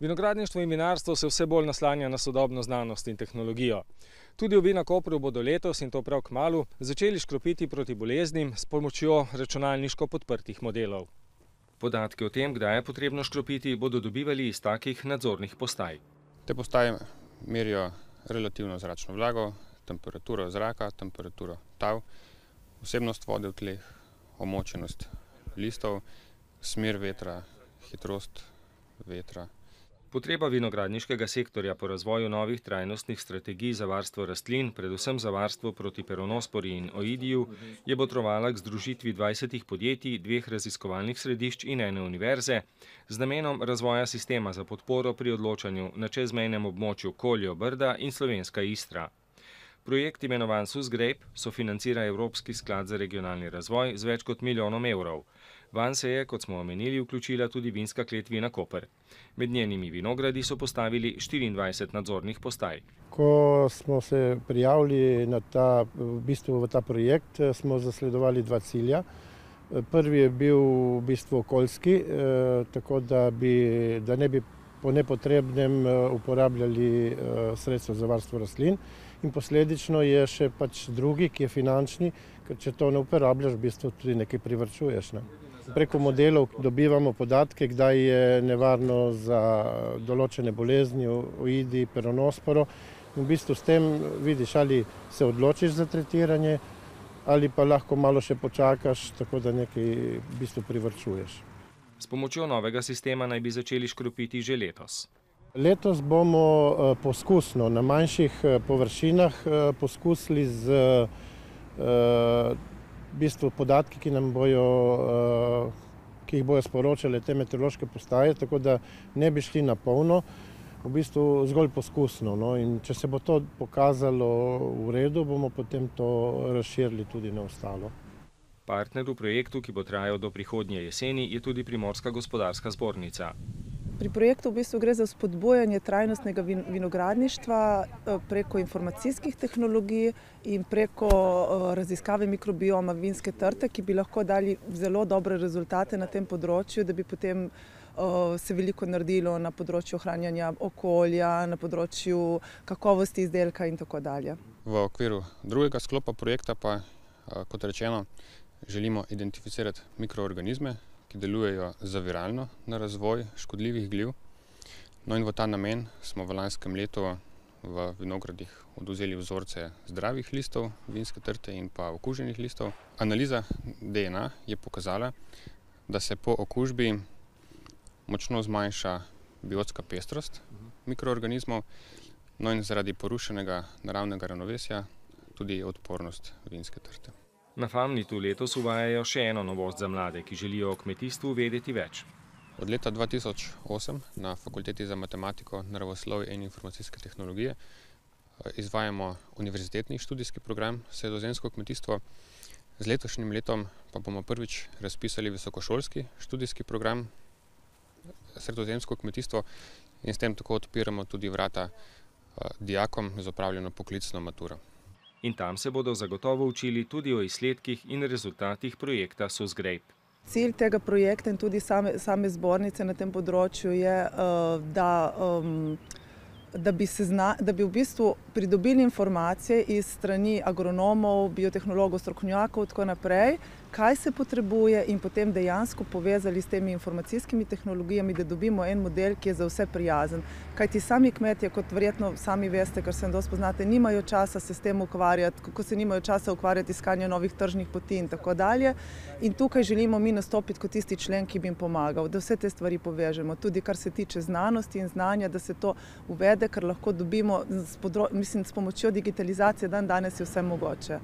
Vinogradništvo in vinarstvo se vse bolj naslanja na sodobno znanost in tehnologijo. Tudi v Vinakopru bodo letos in to prav k malu začeli škropiti proti boleznim s pomočjo računalniško podprtih modelov. Podatke o tem, kdaj je potrebno škropiti, bodo dobivali iz takih nadzornih postaj. Te postaje merijo relativno zračno vlago, temperaturo zraka, temperaturo tav, vsebnost vode v tleh, omočenost listov, smer vetra, hitrost vetra. Potreba vinogradniškega sektorja po razvoju novih trajnostnih strategij za varstvo rastlin, predvsem za varstvo proti peronospori in oidiju, je botrovala k združitvi 20 podjetij, dveh raziskovalnih središč in ene univerze z namenom razvoja sistema za podporo pri odločanju na čezmejnem območju Koljo Brda in Slovenska Istra. Projekt imenovan SUSGREP so financira Evropski sklad za regionalni razvoj z več kot milijonom evrov. Van se je, kot smo omenili, vključila tudi vinska klet Vina Koper. Med njenimi vinogradi so postavili 24 nadzornih postaj. Ko smo se prijavili ta, v, bistvu v ta projekt, smo zasledovali dva cilja. Prvi je bil v bistvu okoljski, eh, tako da, bi, da ne bi po nepotrebnem eh, uporabljali eh, sredstva za varstvo rastlin. In posledično je še pač drugi, ki je finančni, ker če to ne uporabljaš, v bistvu tudi nekaj privrčuješ. Ne? preko modelov dobivamo podatke, kdaj je nevarno za določene bolezni, oidi, peronosporo. In v bistvu s tem vidiš, ali se odločiš za tretiranje, ali pa lahko malo še počakaš, tako da nekaj v bistvu privrčuješ. S pomočjo novega sistema naj bi začeli škropiti že letos. Letos bomo eh, poskusno na manjših eh, površinah eh, poskusili z bistvu podatki, ki nam bojo, eh, ki jih bojo sporočale te meteorološke postaje, tako da ne bi šli na polno, v bistvu zgolj poskusno. No? In če se bo to pokazalo v redu, bomo potem to razširili tudi na ostalo. Partner v projektu, ki bo trajal do prihodnje jeseni, je tudi Primorska gospodarska zbornica. Pri projektu v bistvu gre za spodbojanje trajnostnega vinogradništva eh, preko informacijskih tehnologij in preko eh, raziskave mikrobioma vinske trte, ki bi lahko dali zelo dobre rezultate na tem področju, da bi potem eh, se veliko naredilo na področju ohranjanja okolja, na področju kakovosti izdelka in tako dalje. V okviru drugega sklopa projekta pa, kot rečeno, želimo identificirati mikroorganizme, ki delujejo zaviralno na razvoj škodljivih gliv. No in v ta namen smo v lanskem letu v vinogradih oduzeli vzorce zdravih listov, vinske trte in pa okuženih listov. Analiza DNA je pokazala, da se po okužbi močno zmanjša biotska pestrost mikroorganizmov, no in zaradi porušenega naravnega ravnovesja tudi odpornost vinske trte. Na Famnitu letos uvajajo še eno novost za mlade, ki želijo o kmetijstvu vedeti več. Od leta 2008 na Fakulteti za matematiko, naravoslovje in informacijske tehnologije eh, izvajamo univerzitetni študijski program Sredozemsko kmetijstvo. Z letošnjim letom pa bomo prvič razpisali visokošolski študijski program eh, Sredozemsko kmetijstvo in s tem tako odpiramo tudi vrata eh, dijakom z opravljeno poklicno maturo in tam se bodo zagotovo učili tudi o izsledkih in rezultatih projekta SUSGREP. Cilj tega projekta in tudi same, same zbornice na tem področju je, eh, da. Um, da bi, zna, da bi v bistvu pridobili informacije iz strani agronomov, biotehnologov, strokovnjakov in tako naprej, kaj se potrebuje in potem dejansko povezali s temi informacijskimi tehnologijami, da dobimo en model, ki je za vse prijazen. Kaj ti sami kmetje, kot verjetno sami veste, kar se jim dosto poznate, nimajo časa se s tem ukvarjati, kako se nimajo časa ukvarjati iskanje novih tržnih poti in tako dalje. In tukaj želimo mi nastopiti kot tisti člen, ki bi jim pomagal, da vse te stvari povežemo, tudi kar se tiče znanosti in znanja, da se to uvede najde, kar lahko dobimo s, podro, mislim, s pomočjo digitalizacije, dan danes je vse mogoče.